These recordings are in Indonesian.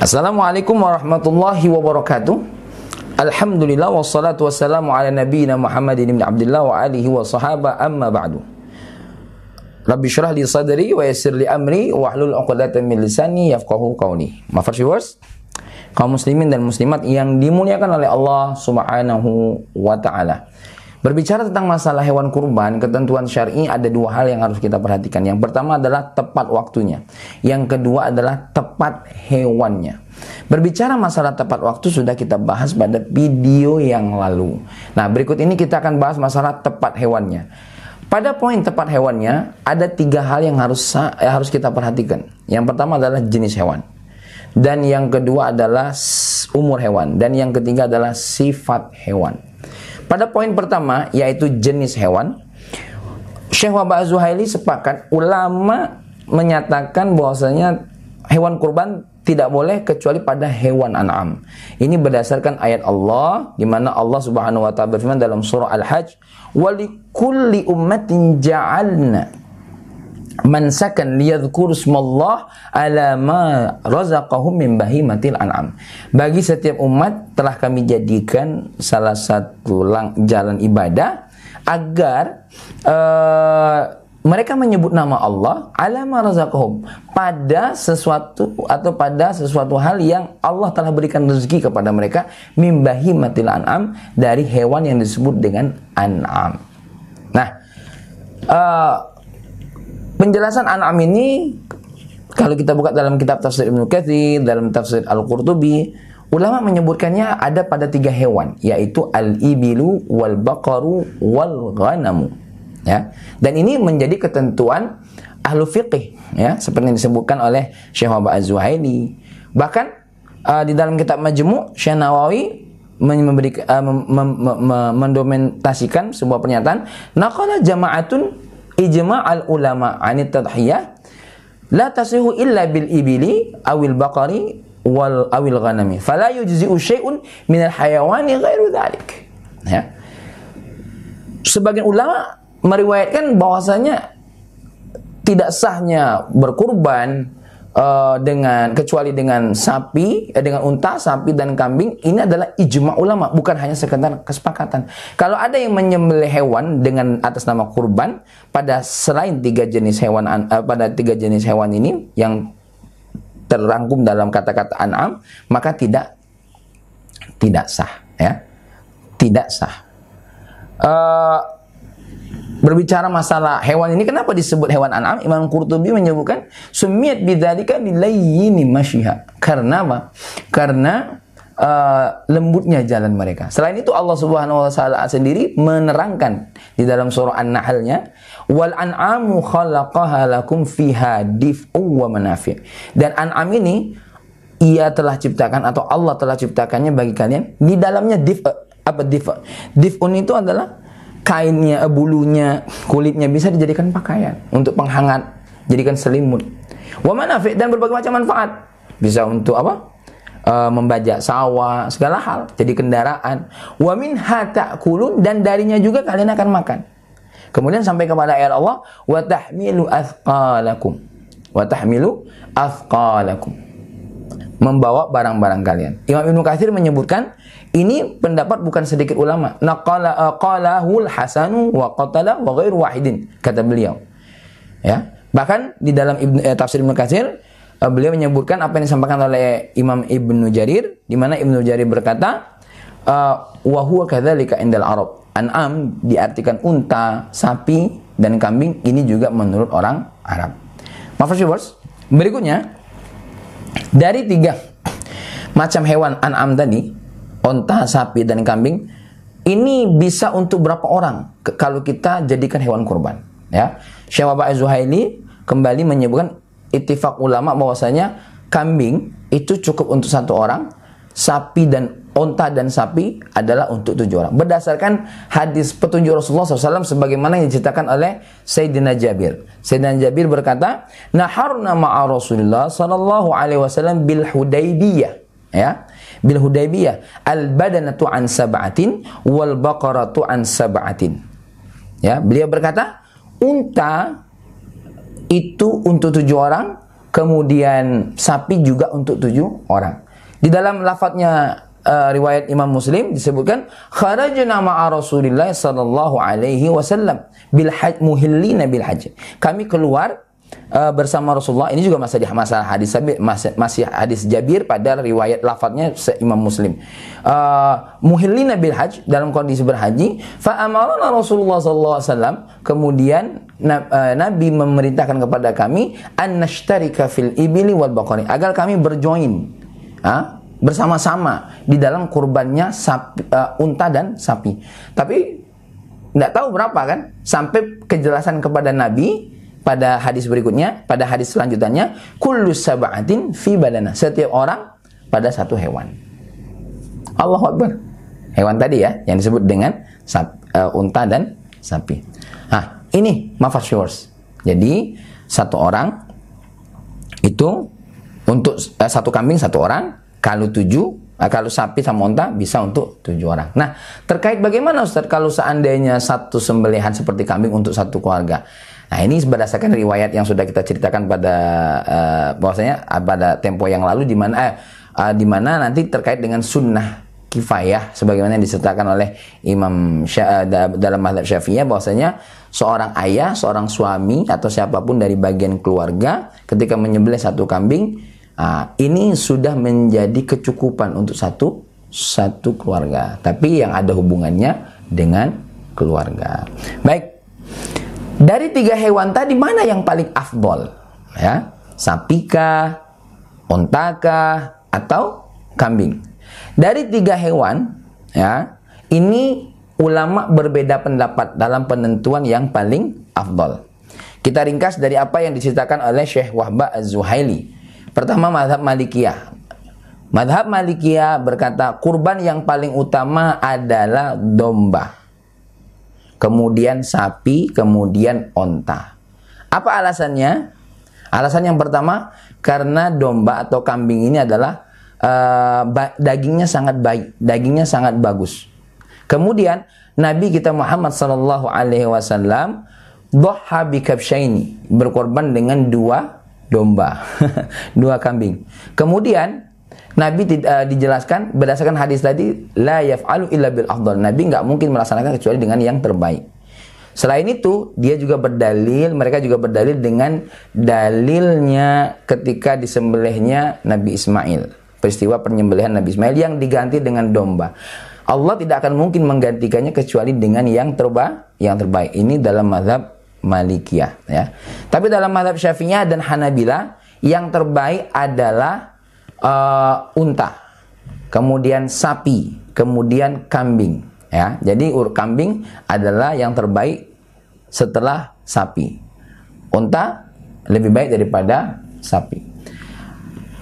Assalamualaikum warahmatullahi wabarakatuh Alhamdulillah wassalatu wassalamu ala nabiyina Muhammadin ibn Abdullah wa alihi wa sahaba amma ba'du Rabbi syrah li sadri wa yassir li amri wa hlul uqdatan min lisani yafqahu qawli Mafar viewers kaum muslimin dan muslimat yang dimuliakan oleh Allah Subhanahu wa taala. Berbicara tentang masalah hewan kurban, ketentuan syar'i ada dua hal yang harus kita perhatikan. Yang pertama adalah tepat waktunya. Yang kedua adalah tepat hewannya. Berbicara masalah tepat waktu sudah kita bahas pada video yang lalu. Nah, berikut ini kita akan bahas masalah tepat hewannya. Pada poin tepat hewannya, ada tiga hal yang harus eh, harus kita perhatikan. Yang pertama adalah jenis hewan. Dan yang kedua adalah umur hewan. Dan yang ketiga adalah sifat hewan. Pada poin pertama yaitu jenis hewan, Syekh Wabah Zuhaili sepakat ulama menyatakan bahwasanya hewan kurban tidak boleh kecuali pada hewan an'am. Ini berdasarkan ayat Allah di mana Allah Subhanahu wa taala berfirman dalam surah Al-Hajj, "Wa likulli ummatin ja'alna" man sakan liyadhkur smallah ala ma razaqahum min bahimatil an'am. Bagi setiap umat telah kami jadikan salah satu lang, jalan ibadah agar uh, mereka menyebut nama Allah ala ma razaqahum pada sesuatu atau pada sesuatu hal yang Allah telah berikan rezeki kepada mereka min bahimatil an'am dari hewan yang disebut dengan an'am. Nah, uh, Penjelasan An'am ini kalau kita buka dalam kitab tafsir Ibnu Katsir, dalam tafsir Al-Qurtubi, ulama menyebutkannya ada pada tiga hewan, yaitu al-ibilu wal baqaru wal ghanamu. Ya. Dan ini menjadi ketentuan ahlu fiqih ya, seperti yang disebutkan oleh Syekh Wahab Az-Zuhaili. Bahkan uh, di dalam kitab Majmu' Syekh Nawawi memberi uh, mem, mendomentasikan sebuah pernyataan naqala jama'atun ijma' al ulama anit tadhiyah la tasihu illa bil ibili awil baqari wal awil ghanami fala yujzi'u syai'un min al hayawani ghairu dhalik ya sebagian ulama meriwayatkan bahwasanya tidak sahnya berkurban uh, dengan kecuali dengan sapi, eh, dengan unta, sapi dan kambing ini adalah ijma ulama, bukan hanya sekedar kesepakatan. Kalau ada yang menyembelih hewan dengan atas nama kurban pada selain tiga jenis hewan uh, pada tiga jenis hewan ini yang terangkum dalam kata-kata an'am, maka tidak tidak sah, ya. Tidak sah. Uh, Berbicara masalah hewan ini kenapa disebut hewan an'am? Imam Qurtubi menyebutkan sumiyat bidzalika ini masyiha. Karena apa? Karena uh, lembutnya jalan mereka. Selain itu Allah Subhanahu wa taala sendiri menerangkan di dalam surah An-Nahlnya wal an'amu khalaqaha lakum fiha dif'u wa manafi'. Dan an'am ini ia telah ciptakan atau Allah telah ciptakannya bagi kalian di dalamnya dif apa dif difun itu adalah kainnya, eh, bulunya, kulitnya bisa dijadikan pakaian untuk penghangat, jadikan selimut. Wa manafi' dan berbagai macam manfaat. Bisa untuk apa? E, membajak sawah, segala hal, jadi kendaraan. Wa min ta'kulun dan darinya juga kalian akan makan. Kemudian sampai kepada ayat Allah, wa tahmilu athqalakum. Wa tahmilu athqalakum membawa barang-barang kalian. Imam Ibnu Katsir menyebutkan ini pendapat bukan sedikit ulama. Naqala eh, qalahul Hasanu wa qatala wa ghairu wahidin kata beliau. Ya. Bahkan di dalam Ibn, eh, tafsir Ibnu Katsir eh, beliau menyebutkan apa yang disampaikan oleh Imam Ibnu Jarir di mana Ibnu Jarir berkata eh, wa huwa kadzalika indal Arab. An'am diartikan unta, sapi dan kambing ini juga menurut orang Arab. Maaf viewers, berikutnya dari tiga macam hewan an'am tadi, onta, sapi, dan kambing, ini bisa untuk berapa orang kalau kita jadikan hewan kurban? Ya, Syekh Bapak Zuhaili kembali menyebutkan ittifak ulama bahwasanya kambing itu cukup untuk satu orang, sapi dan onta dan sapi adalah untuk tujuh orang. Berdasarkan hadis petunjuk Rasulullah SAW sebagaimana yang diceritakan oleh Sayyidina Jabir. Sayyidina Jabir berkata, Naharna ma'a Rasulullah Sallallahu Alaihi Wasallam bil Hudaybiyah. Ya, bil Hudaybiyah. Al badanatu an sab'atin wal baqaratu an sab'atin. Ya, beliau berkata, unta itu untuk tujuh orang, kemudian sapi juga untuk tujuh orang. Di dalam lafadznya uh, riwayat Imam Muslim disebutkan kharajna ma'a Rasulillah sallallahu alaihi wasallam bil haj muhillina bil haj. Kami keluar uh, bersama Rasulullah ini juga masih masa hadis masih, masih hadis Jabir pada riwayat lafadznya Imam Muslim uh, muhillina bil haj dalam kondisi berhaji fa amarana Rasulullah sallallahu alaihi wasallam kemudian na, uh, Nabi memerintahkan kepada kami an nashtarika fil ibili wal baqari agar kami berjoin ha? bersama-sama di dalam kurbannya sapi, uh, unta dan sapi. Tapi tidak tahu berapa kan sampai kejelasan kepada Nabi pada hadis berikutnya, pada hadis selanjutnya, kullu sab'atin fi badana. Setiap orang pada satu hewan. Allah Akbar. Hewan tadi ya yang disebut dengan sap, uh, unta dan sapi. Nah, ini mafas shores. Jadi satu orang itu untuk uh, satu kambing satu orang kalau tujuh, eh, kalau sapi sama onta bisa untuk tujuh orang. Nah, terkait bagaimana Ustaz kalau seandainya satu sembelihan seperti kambing untuk satu keluarga? Nah, ini berdasarkan riwayat yang sudah kita ceritakan pada uh, bahwasanya eh, pada tempo yang lalu di mana eh, uh, di mana nanti terkait dengan sunnah kifayah sebagaimana yang disertakan oleh Imam Syah, dalam mazhab Syafi'iyah bahwasanya seorang ayah, seorang suami atau siapapun dari bagian keluarga ketika menyembelih satu kambing Nah, ini sudah menjadi kecukupan untuk satu satu keluarga, tapi yang ada hubungannya dengan keluarga. Baik. Dari tiga hewan tadi mana yang paling afdol? Ya, sapi kah, onta kah, atau kambing? Dari tiga hewan, ya, ini ulama berbeda pendapat dalam penentuan yang paling afdol. Kita ringkas dari apa yang diceritakan oleh Syekh Wahba Az-Zuhaili Pertama madhab Malikiyah. Madhab Malikiyah berkata kurban yang paling utama adalah domba. Kemudian sapi, kemudian onta. Apa alasannya? Alasan yang pertama karena domba atau kambing ini adalah uh, dagingnya sangat baik, dagingnya sangat bagus. Kemudian Nabi kita Muhammad Sallallahu Alaihi Wasallam doha berkorban dengan dua domba, dua kambing. Kemudian Nabi uh, dijelaskan berdasarkan hadis tadi la yaf'alu illa bil afdal. Nabi nggak mungkin melaksanakan kecuali dengan yang terbaik. Selain itu, dia juga berdalil, mereka juga berdalil dengan dalilnya ketika disembelihnya Nabi Ismail. Peristiwa penyembelihan Nabi Ismail yang diganti dengan domba. Allah tidak akan mungkin menggantikannya kecuali dengan yang terbaik yang terbaik. Ini dalam mazhab Malikiyah ya. Tapi dalam madhab Syafi'iyah dan Hanabila yang terbaik adalah uh, unta, kemudian sapi, kemudian kambing ya. Jadi ur kambing adalah yang terbaik setelah sapi. Unta lebih baik daripada sapi.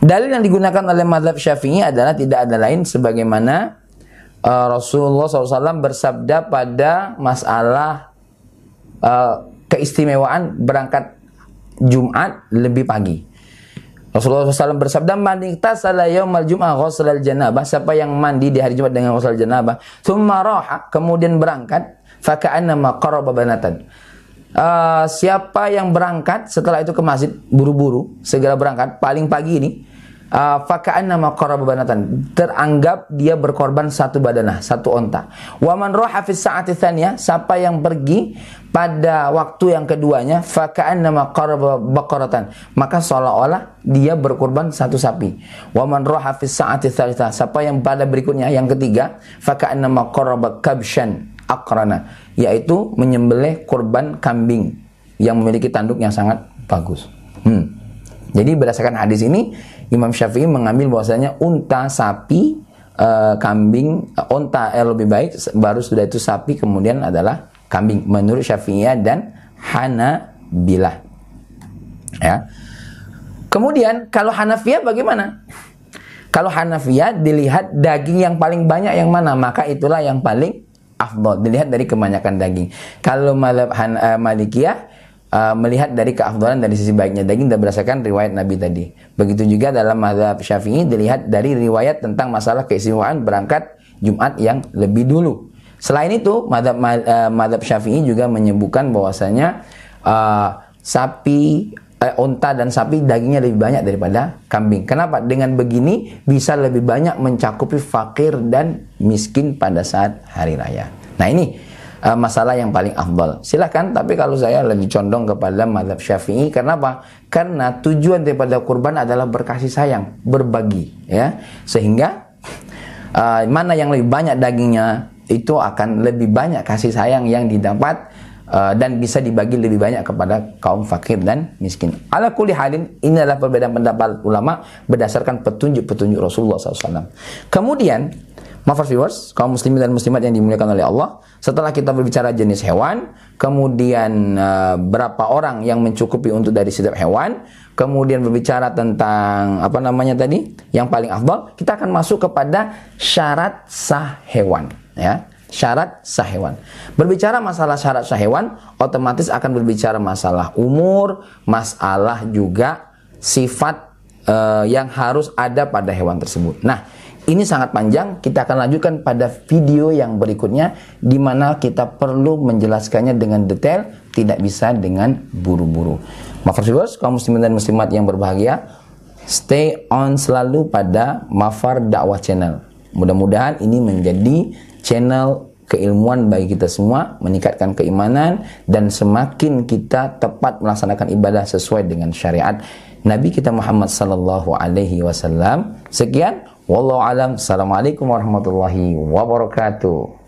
Dalil yang digunakan oleh madhab Syafi'i adalah tidak ada lain sebagaimana uh, Rasulullah SAW bersabda pada masalah uh, keistimewaan berangkat Jumat lebih pagi. Rasulullah SAW bersabda, "Man iktasala yaumal jum'ah ghusl janabah Siapa yang mandi di hari Jumat dengan ghusl janabah, thumma raha, kemudian berangkat, faka'annama qaraba banatan. Uh, siapa yang berangkat setelah itu ke masjid buru-buru segera berangkat paling pagi ini Ah, Fakahan nama maqarrab banatan teranggap dia berkorban satu badanah satu onta waman roh fis saat tsaniyah siapa yang pergi pada waktu yang keduanya nama maqarrab bakoratan maka seolah-olah dia berkorban satu sapi waman roh fis saat tsalitsah siapa yang pada berikutnya yang ketiga nama maqarrab kabshan akrana yaitu menyembelih korban kambing yang memiliki tanduk yang sangat bagus hmm. Jadi berdasarkan hadis ini Imam Syafi'i mengambil bahwasanya unta, sapi, e, kambing, e, unta eh, lebih baik baru sudah itu sapi kemudian adalah kambing menurut Syafi'i dan Hanabilah. Ya. Kemudian kalau Hanafiyah bagaimana? Kalau Hanafiyah dilihat daging yang paling banyak yang mana, maka itulah yang paling afdol. Dilihat dari kebanyakan daging. Kalau madhab Han, uh, Malikiyah uh, melihat dari keafdolan dari sisi baiknya daging dan berdasarkan riwayat Nabi tadi. Begitu juga dalam mazhab Syafi'i dilihat dari riwayat tentang masalah keistimewaan berangkat Jumat yang lebih dulu. Selain itu, madhab, eh, madhab Syafi'i juga menyebutkan bahwasanya uh, sapi eh, unta dan sapi dagingnya lebih banyak daripada kambing. Kenapa? Dengan begini bisa lebih banyak mencakupi fakir dan miskin pada saat hari raya. Nah, ini Eh, masalah yang paling afdal. Silahkan, tapi kalau saya lebih condong kepada madhab syafi'i, karena apa Karena tujuan daripada kurban adalah berkasih sayang, berbagi, ya. Sehingga uh, mana yang lebih banyak dagingnya itu akan lebih banyak kasih sayang yang didapat uh, dan bisa dibagi lebih banyak kepada kaum fakir dan miskin. Ala kulli halin ini adalah perbedaan pendapat ulama berdasarkan petunjuk-petunjuk Rasulullah SAW. Kemudian Mafar viewers, kaum muslimin dan muslimat yang dimuliakan oleh Allah, setelah kita berbicara jenis hewan, kemudian eh, berapa orang yang mencukupi untuk dari setiap hewan, kemudian berbicara tentang apa namanya tadi, yang paling afdal, kita akan masuk kepada syarat sah hewan, ya. Syarat sah hewan. Berbicara masalah syarat sah hewan, otomatis akan berbicara masalah umur, masalah juga sifat uh, yang harus ada pada hewan tersebut. Nah, ini sangat panjang, kita akan lanjutkan pada video yang berikutnya di mana kita perlu menjelaskannya dengan detail, tidak bisa dengan buru-buru. Maka viewers, kaum muslimin dan muslimat yang berbahagia, stay on selalu pada Mafar Dakwah Channel. Mudah-mudahan ini menjadi channel keilmuan bagi kita semua, meningkatkan keimanan, dan semakin kita tepat melaksanakan ibadah sesuai dengan syariat Nabi kita Muhammad Sallallahu Alaihi Wasallam. Sekian, Wallahu alam. Assalamualaikum warahmatullahi wabarakatuh.